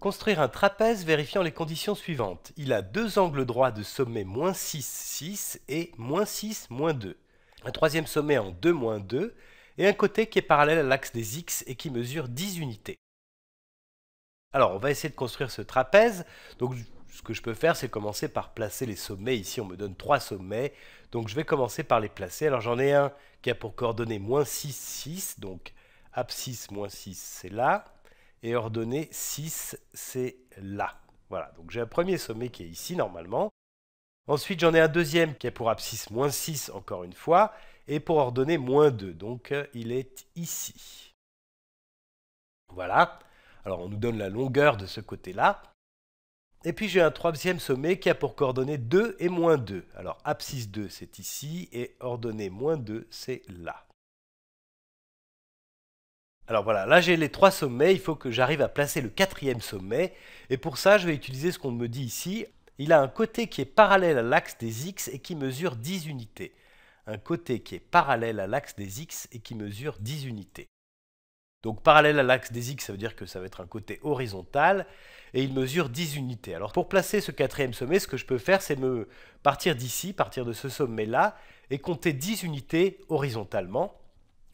Construire un trapèze vérifiant les conditions suivantes. Il a deux angles droits de sommet moins 6, 6 et moins 6, moins 2. Un troisième sommet en 2, moins 2 et un côté qui est parallèle à l'axe des x et qui mesure 10 unités. Alors on va essayer de construire ce trapèze. Donc ce que je peux faire c'est commencer par placer les sommets. Ici on me donne trois sommets. Donc je vais commencer par les placer. Alors j'en ai un qui a pour coordonnées moins 6, 6. Donc abscisse moins 6 c'est là et ordonnée 6, c'est là. Voilà, donc j'ai un premier sommet qui est ici normalement. Ensuite, j'en ai un deuxième qui est pour abscisse moins 6 encore une fois, et pour ordonnée moins 2, donc il est ici. Voilà, alors on nous donne la longueur de ce côté-là. Et puis j'ai un troisième sommet qui a pour coordonnées 2 et moins 2. Alors abscisse 2 c'est ici et ordonnée moins 2 c'est là. Alors voilà, là j'ai les trois sommets, il faut que j'arrive à placer le quatrième sommet, et pour ça je vais utiliser ce qu'on me dit ici. Il a un côté qui est parallèle à l'axe des x et qui mesure 10 unités. Un côté qui est parallèle à l'axe des x et qui mesure 10 unités. Donc parallèle à l'axe des x, ça veut dire que ça va être un côté horizontal, et il mesure 10 unités. Alors pour placer ce quatrième sommet, ce que je peux faire, c'est me partir d'ici, partir de ce sommet-là, et compter 10 unités horizontalement.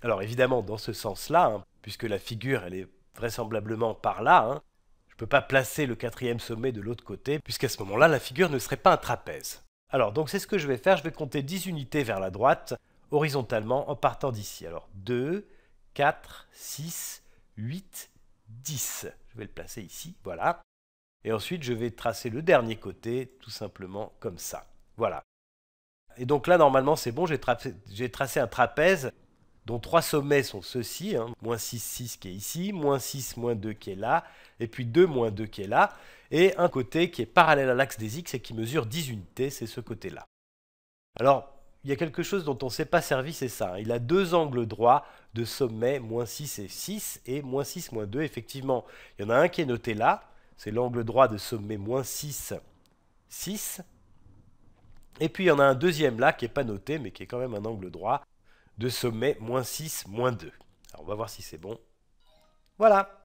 Alors évidemment dans ce sens-là, hein, puisque la figure, elle est vraisemblablement par là. Hein. Je ne peux pas placer le quatrième sommet de l'autre côté, puisqu'à ce moment-là, la figure ne serait pas un trapèze. Alors, donc c'est ce que je vais faire, je vais compter 10 unités vers la droite, horizontalement, en partant d'ici. Alors, 2, 4, 6, 8, 10. Je vais le placer ici, voilà. Et ensuite, je vais tracer le dernier côté, tout simplement comme ça. Voilà. Et donc là, normalement, c'est bon, j'ai tracé un trapèze dont trois sommets sont ceux-ci, hein. moins 6, 6 qui est ici, moins 6, moins 2 qui est là, et puis 2, moins 2 qui est là, et un côté qui est parallèle à l'axe des x et qui mesure 10 unités, c'est ce côté-là. Alors, il y a quelque chose dont on ne s'est pas servi, c'est ça. Hein. Il a deux angles droits de sommet, moins 6 et 6, et moins 6, moins 2, effectivement. Il y en a un qui est noté là, c'est l'angle droit de sommet moins 6, 6. Et puis il y en a un deuxième là qui n'est pas noté, mais qui est quand même un angle droit, de sommet, moins 6, moins 2. Alors on va voir si c'est bon. Voilà